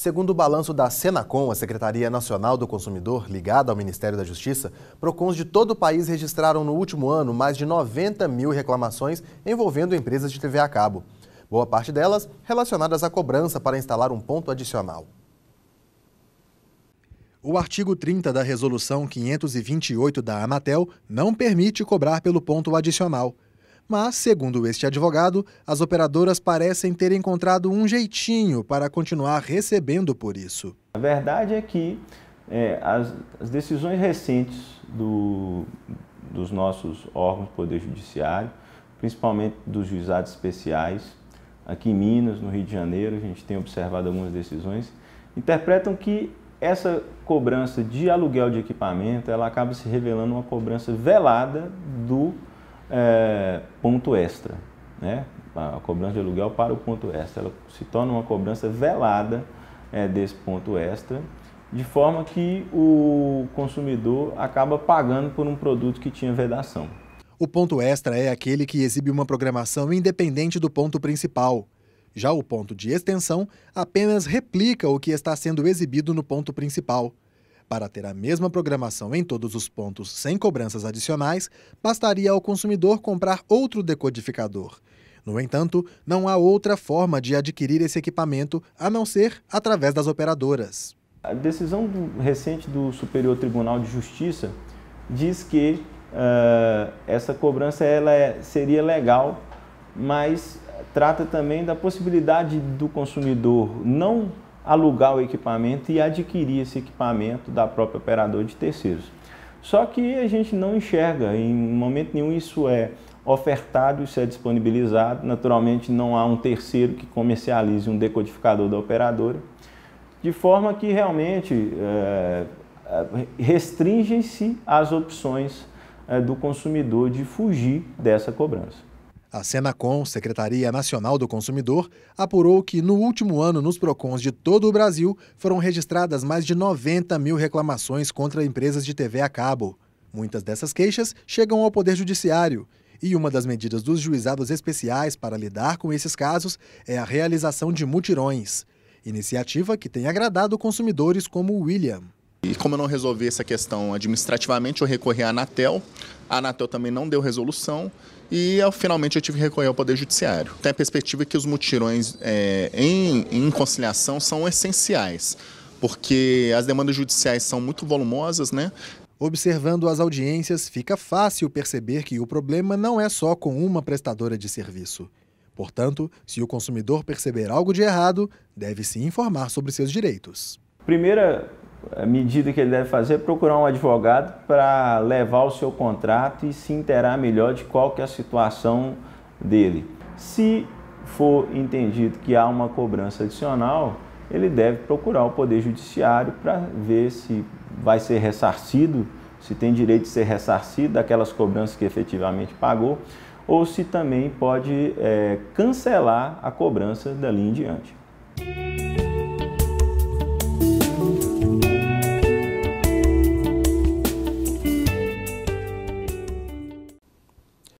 Segundo o balanço da Senacom, a Secretaria Nacional do Consumidor, ligada ao Ministério da Justiça, PROCONs de todo o país registraram no último ano mais de 90 mil reclamações envolvendo empresas de TV a cabo. Boa parte delas relacionadas à cobrança para instalar um ponto adicional. O artigo 30 da Resolução 528 da Anatel não permite cobrar pelo ponto adicional. Mas, segundo este advogado, as operadoras parecem ter encontrado um jeitinho para continuar recebendo por isso. A verdade é que é, as, as, decisões recentes do, dos nossos órgãos do Poder Judiciário, principalmente dos juizados especiais, aqui em Minas, no Rio de Janeiro, a gente tem observado algumas decisões, interpretam que essa cobrança de aluguel de equipamento, ela acaba se revelando uma cobrança velada do é, ponto extra, né? A cobrança de aluguel para o ponto extra, ela se torna uma cobrança velada é, desse ponto extra, de forma que o consumidor acaba pagando por um produto que tinha vedação. O ponto extra é aquele que exibe uma programação independente do ponto principal. Já o ponto de extensão apenas replica o que está sendo exibido no ponto principal. Para ter a mesma programação em todos os pontos sem cobranças adicionais, bastaria ao consumidor comprar outro decodificador. No entanto, não há outra forma de adquirir esse equipamento a não ser através das operadoras. A decisão do, recente do Superior Tribunal de Justiça diz que uh, essa cobrança ela é, seria legal, mas trata também da possibilidade do consumidor não alugar o equipamento e adquirir esse equipamento da própria operadora de terceiros. Só que a gente não enxerga, em momento nenhum isso é ofertado, isso é disponibilizado. Naturalmente não há um terceiro que comercialize um decodificador da operadora, de forma que realmente é, restringem-se as opções é, do consumidor de fugir dessa cobrança. A Senacom, Secretaria Nacional do Consumidor, apurou que no último ano nos PROCONs de todo o Brasil foram registradas mais de 90 mil reclamações contra empresas de TV a cabo. Muitas dessas queixas chegam ao Poder Judiciário. E uma das medidas dos juizados especiais para lidar com esses casos é a realização de mutirões. Iniciativa que tem agradado consumidores como William. E como eu não resolvi essa questão administrativamente, eu recorri à Anatel. A Anatel também não deu resolução e eu, finalmente eu tive que recorrer ao Poder Judiciário. Tem a perspectiva que os mutirões é, em, em conciliação são essenciais, porque as demandas judiciais são muito volumosas, né? Observando as audiências, fica fácil perceber que o problema não é só com uma prestadora de serviço. Portanto, se o consumidor perceber algo de errado, deve se informar sobre seus direitos. Primeira medida que ele deve fazer é procurar um advogado para levar o seu contrato e se interar melhor de qual que é a situação dele. Se for entendido que há uma cobrança adicional, ele deve procurar o Poder Judiciário para ver se vai ser ressarcido, se tem direito de ser ressarcido daquelas cobranças que efetivamente pagou, ou se também pode é, cancelar a cobrança dali em diante.